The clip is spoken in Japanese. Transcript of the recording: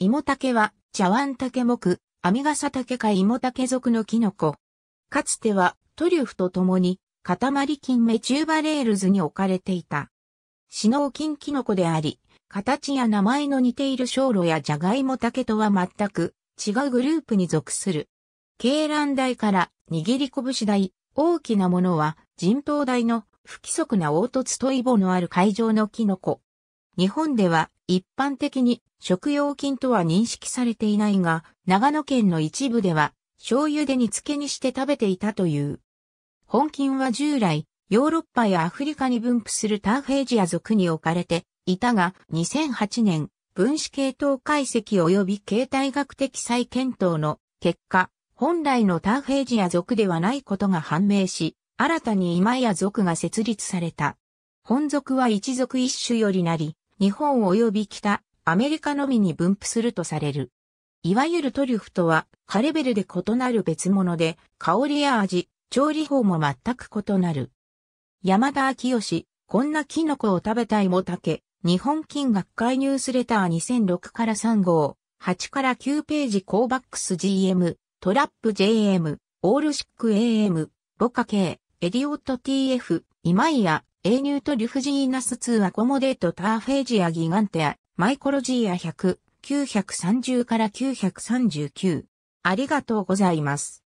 芋竹は、茶碗竹木、ガサ竹か芋竹属のキノコ。かつては、トリュフと共に、塊金メチューバレールズに置かれていた。シノウキンキノコであり、形や名前の似ている小炉やジャガイモ竹とは全く違うグループに属する。鶏卵台から握り拳台、大きなものは人頭台の不規則な凹凸とイボのある海上のキノコ。日本では一般的に食用菌とは認識されていないが、長野県の一部では醤油で煮付けにして食べていたという。本菌は従来、ヨーロッパやアフリカに分布するターフェージア族に置かれていたが、2008年、分子系統解析及び形態学的再検討の結果、本来のターフェージア族ではないことが判明し、新たに今や族が設立された。本族は一族一種よりなり、日本及び北、アメリカのみに分布するとされる。いわゆるトリュフとは、カレベルで異なる別物で、香りや味、調理法も全く異なる。山田明義、こんなキノコを食べたいもたけ、日本金学会ニュースレター2006から3号、8から9ページコーバックス GM、トラップ JM、オールシック AM、ボカ K、エディオット TF、イマイア、エーニュートリュフジーナス2アコモデートターフェージアギガンテア、マイコロジーア100、930から939。ありがとうございます。